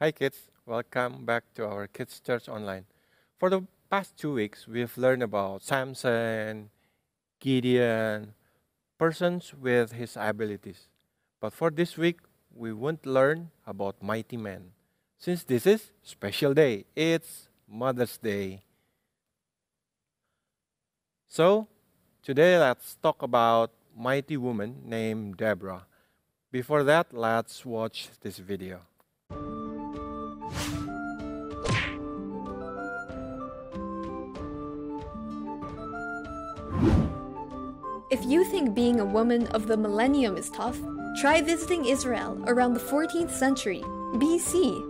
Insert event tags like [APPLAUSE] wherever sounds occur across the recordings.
Hi kids, welcome back to our Kids Church Online. For the past two weeks, we've learned about Samson, Gideon, persons with his abilities. But for this week, we won't learn about mighty men since this is special day. It's Mother's Day. So today let's talk about mighty woman named Deborah. Before that, let's watch this video. If you think being a woman of the millennium is tough, try visiting Israel around the 14th century BC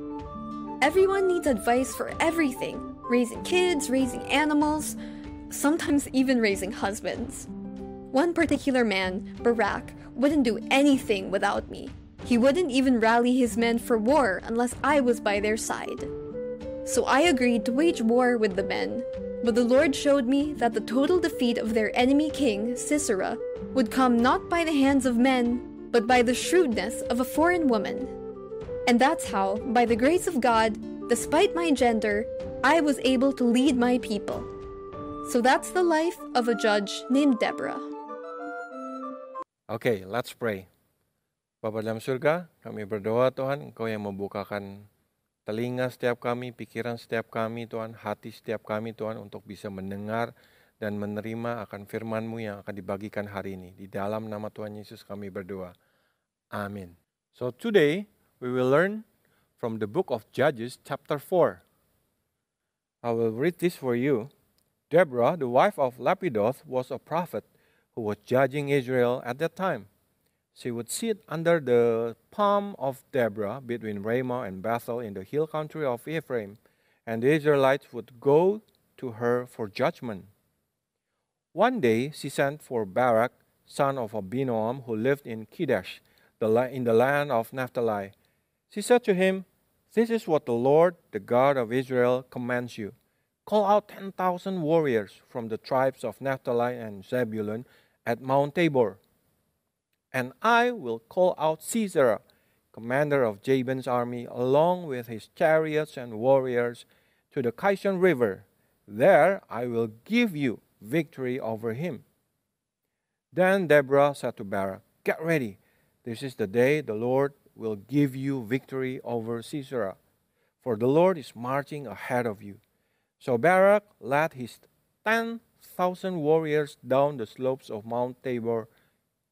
Everyone needs advice for everything raising kids, raising animals, sometimes [LAUGHS] even raising husbands. One particular man, Barak, wouldn't do anything without me. He wouldn't even rally his men for war unless I was by their side. So I agreed to wage war with the men. But the Lord showed me that the total defeat of their enemy king, Sisera, would come not by the hands of men, but by the shrewdness of a foreign woman. And that's how, by the grace of God, despite my gender, I was able to lead my people. So that's the life of a judge named Deborah. Okay, let's pray. Bapa dalam surga, kami berdoa Tuhan, Engkau yang membukakan telinga setiap kami, pikiran setiap kami Tuhan, hati setiap kami Tuhan untuk bisa mendengar dan menerima akan firman-Mu yang akan dibagikan hari ini. Di dalam nama Tuhan Yesus kami berdoa. Amin. So today, we will learn from the book of Judges, chapter 4. I will read this for you. Deborah, the wife of Lapidoth, was a prophet who was judging Israel at that time. She would sit under the palm of Deborah between Ramah and Bethel in the hill country of Ephraim, and the Israelites would go to her for judgment. One day she sent for Barak, son of Abinoam, who lived in Kedesh, in the land of Naphtali she said to him, This is what the Lord, the God of Israel, commands you. Call out 10,000 warriors from the tribes of Naphtali and Zebulun at Mount Tabor. And I will call out Caesar, commander of Jabin's army, along with his chariots and warriors, to the Kishon River. There I will give you victory over him. Then Deborah said to Barak, Get ready. This is the day the Lord will give you victory over Sisera, for the Lord is marching ahead of you. So Barak led his 10,000 warriors down the slopes of Mount Tabor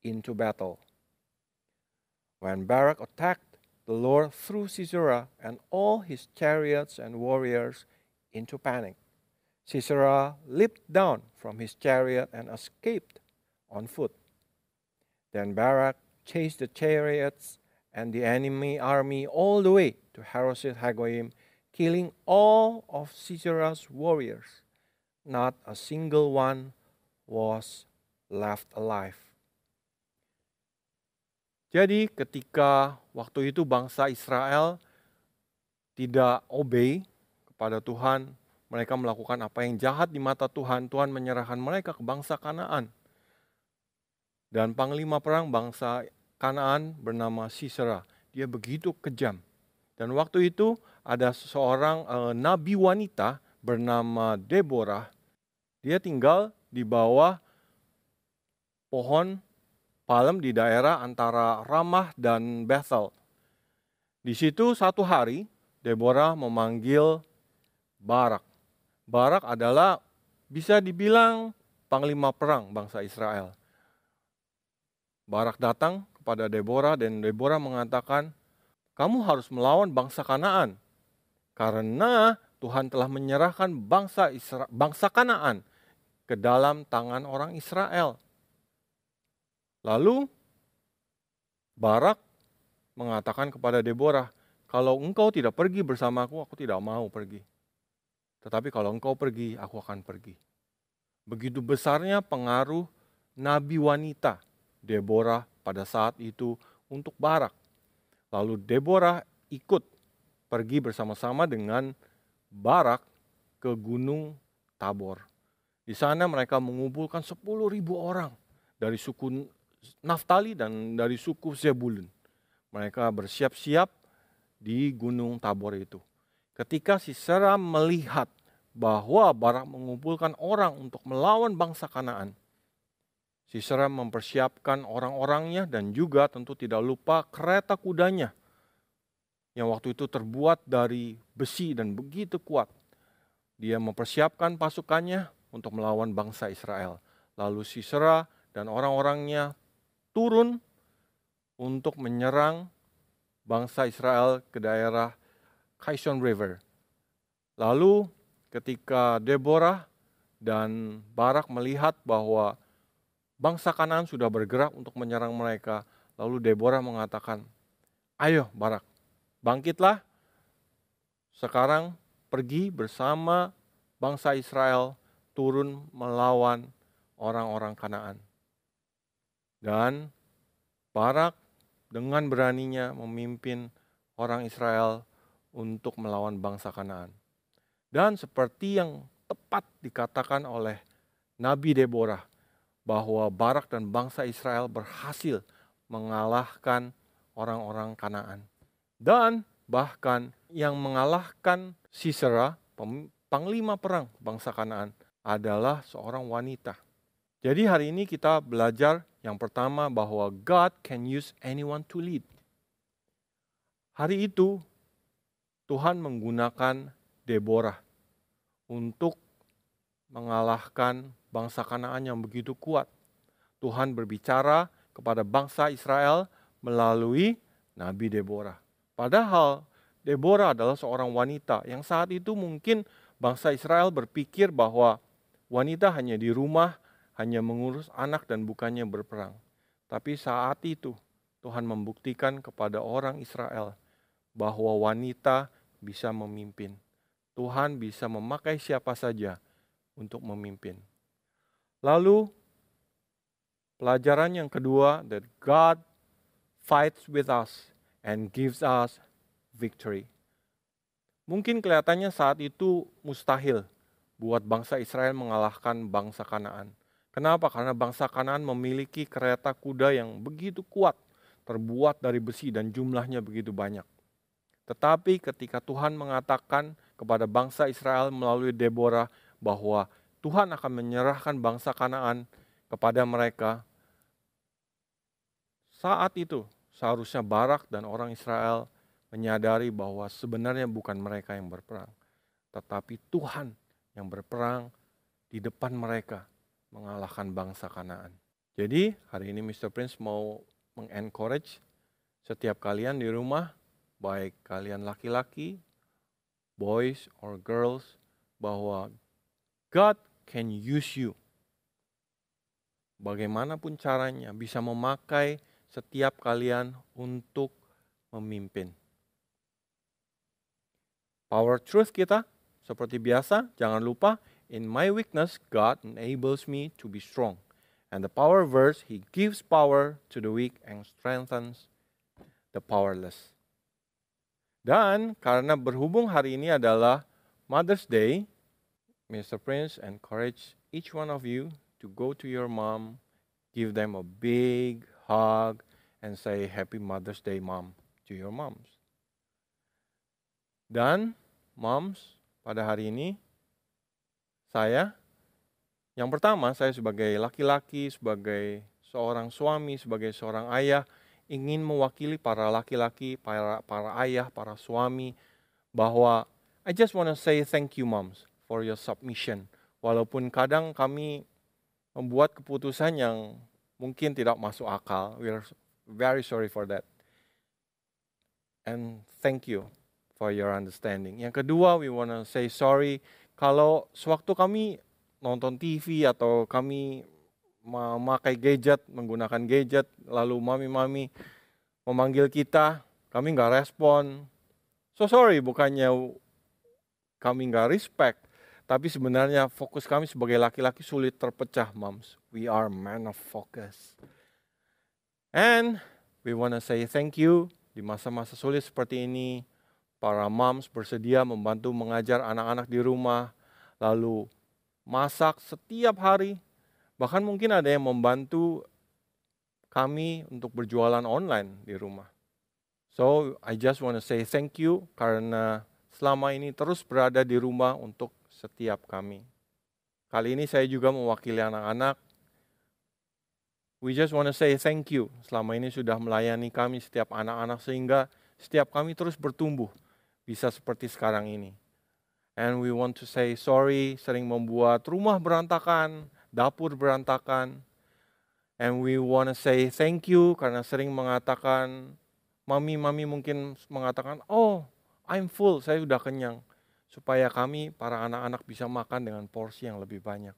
into battle. When Barak attacked, the Lord threw Sisera and all his chariots and warriors into panic. Sisera leaped down from his chariot and escaped on foot. Then Barak chased the chariots and the enemy army all the way to Harosheth Hagoyim, killing all of Sisera's warriors. Not a single one was left alive. Jadi ketika waktu itu bangsa Israel tidak obey kepada Tuhan, mereka melakukan apa yang jahat di mata Tuhan, Tuhan menyerahkan mereka ke bangsa Kanaan. Dan panglima perang bangsa Kanaan bernama Sisera. Dia begitu kejam. Dan waktu itu ada seorang e, eh, nabi wanita bernama Deborah. Dia tinggal di bawah pohon palem di daerah antara Ramah dan Bethel. Di situ satu hari Deborah memanggil Barak. Barak adalah bisa dibilang panglima perang bangsa Israel. Barak datang kepada Deborah dan Deborah mengatakan, "Kamu harus melawan bangsa Kanaan karena Tuhan telah menyerahkan bangsa Isra bangsa Kanaan ke dalam tangan orang Israel." Lalu Barak mengatakan kepada Deborah, "Kalau engkau tidak pergi bersamaku, aku tidak mau pergi. Tetapi kalau engkau pergi, aku akan pergi." Begitu besarnya pengaruh nabi wanita Deborah pada saat itu untuk Barak. Lalu Deborah ikut pergi bersama-sama dengan Barak ke Gunung Tabor. Di sana mereka mengumpulkan 10.000 orang dari suku Naftali dan dari suku Zebulun. Mereka bersiap-siap di Gunung Tabor itu. Ketika Sisera melihat bahwa Barak mengumpulkan orang untuk melawan bangsa Kanaan, Sisera mempersiapkan orang-orangnya dan juga tentu tidak lupa kereta kudanya yang waktu itu terbuat dari besi dan begitu kuat. Dia mempersiapkan pasukannya untuk melawan bangsa Israel. Lalu Sisera dan orang-orangnya turun untuk menyerang bangsa Israel ke daerah Kishon River. Lalu ketika Deborah dan Barak melihat bahwa bangsa Kanaan sudah bergerak untuk menyerang mereka. Lalu Deborah mengatakan, "Ayo, Barak, bangkitlah. Sekarang pergi bersama bangsa Israel turun melawan orang-orang Kanaan." Dan Barak dengan beraninya memimpin orang Israel untuk melawan bangsa Kanaan. Dan seperti yang tepat dikatakan oleh Nabi Deborah, bahwa Barak dan bangsa Israel berhasil mengalahkan orang-orang Kanaan. Dan bahkan yang mengalahkan Sisera, panglima perang bangsa Kanaan, adalah seorang wanita. Jadi hari ini kita belajar yang pertama bahwa God can use anyone to lead. Hari itu Tuhan menggunakan Deborah untuk mengalahkan bangsa Kanaan yang begitu kuat. Tuhan berbicara kepada bangsa Israel melalui Nabi Deborah. Padahal Deborah adalah seorang wanita yang saat itu mungkin bangsa Israel berpikir bahwa wanita hanya di rumah, hanya mengurus anak dan bukannya berperang. Tapi saat itu Tuhan membuktikan kepada orang Israel bahwa wanita bisa memimpin. Tuhan bisa memakai siapa saja untuk memimpin. Lalu pelajaran yang kedua that God fights with us and gives us victory. Mungkin kelihatannya saat itu mustahil buat bangsa Israel mengalahkan bangsa Kanaan. Kenapa? Karena bangsa Kanaan memiliki kereta kuda yang begitu kuat, terbuat dari besi dan jumlahnya begitu banyak. Tetapi ketika Tuhan mengatakan kepada bangsa Israel melalui Deborah, bahwa Tuhan akan menyerahkan bangsa Kanaan kepada mereka. Saat itu seharusnya Barak dan orang Israel menyadari bahwa sebenarnya bukan mereka yang berperang, tetapi Tuhan yang berperang di depan mereka mengalahkan bangsa Kanaan. Jadi hari ini Mr. Prince mau mengencourage setiap kalian di rumah, baik kalian laki-laki, boys or girls, bahwa God can use you. Bagaimanapun caranya bisa memakai setiap kalian untuk memimpin. Power truth kita seperti biasa, jangan lupa in my weakness God enables me to be strong. And the power verse, he gives power to the weak and strengthens the powerless. Dan karena berhubung hari ini adalah Mother's Day, Mr. Prince encourage each one of you to go to your mom, give them a big hug, and say Happy Mother's Day, Mom, to your moms. Dan, moms, pada hari ini, saya, yang pertama, saya sebagai laki-laki, sebagai seorang suami, sebagai seorang ayah, ingin mewakili para laki-laki, para, para ayah, para suami, bahwa I just want to say thank you, moms for your submission. Walaupun kadang kami membuat keputusan yang mungkin tidak masuk akal, we are very sorry for that. And thank you for your understanding. Yang kedua, we wanna say sorry kalau sewaktu kami nonton TV atau kami memakai gadget, menggunakan gadget, lalu mami-mami memanggil kita, kami nggak respon. So sorry, bukannya kami nggak respect, tapi sebenarnya fokus kami sebagai laki-laki sulit terpecah, moms. We are men of focus. And we want to say thank you di masa-masa sulit seperti ini. Para moms bersedia membantu mengajar anak-anak di rumah, lalu masak setiap hari. Bahkan mungkin ada yang membantu kami untuk berjualan online di rumah. So I just want to say thank you karena selama ini terus berada di rumah untuk setiap kami. Kali ini saya juga mewakili anak-anak. We just want to say thank you. Selama ini sudah melayani kami setiap anak-anak sehingga setiap kami terus bertumbuh. Bisa seperti sekarang ini. And we want to say sorry sering membuat rumah berantakan, dapur berantakan. And we want to say thank you karena sering mengatakan, mami-mami mungkin mengatakan, oh I'm full, saya sudah kenyang supaya kami para anak-anak bisa makan dengan porsi yang lebih banyak.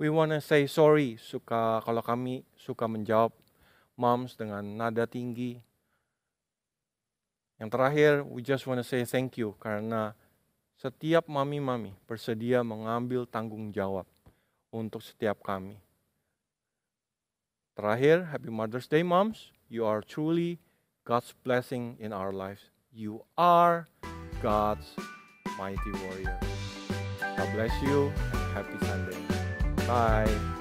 We wanna say sorry suka kalau kami suka menjawab moms dengan nada tinggi. Yang terakhir, we just wanna say thank you karena setiap mami-mami bersedia mengambil tanggung jawab untuk setiap kami. Terakhir, happy Mother's Day moms. You are truly God's blessing in our lives. You are God's mighty warrior. God bless you and happy Sunday. Bye.